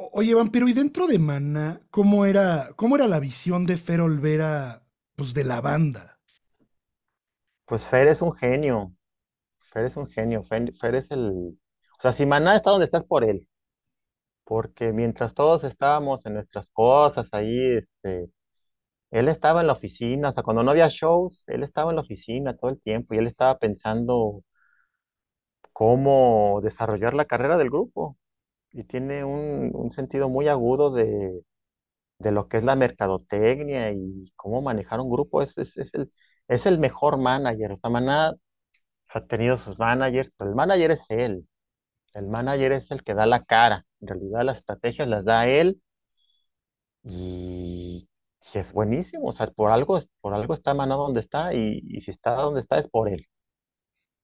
Oye, vampiro, y dentro de Mana, ¿cómo era, cómo era la visión de Fer Olvera, pues, de la banda? Pues Fer es un genio. Fer es un genio. Fer, es el. O sea, si Maná está donde estás por él. Porque mientras todos estábamos en nuestras cosas ahí, este, él estaba en la oficina, o sea, cuando no había shows, él estaba en la oficina todo el tiempo y él estaba pensando cómo desarrollar la carrera del grupo y tiene un, sentido muy agudo de, lo que es la mercadotecnia y cómo manejar un grupo. Es, es, el, es el mejor manager. O sea, Maná ha tenido sus managers, pero el manager es él. El manager es el que da la cara. En realidad las estrategias las da él y, es buenísimo. O sea, por algo, por algo está Maná donde está y, y si está donde está es por él.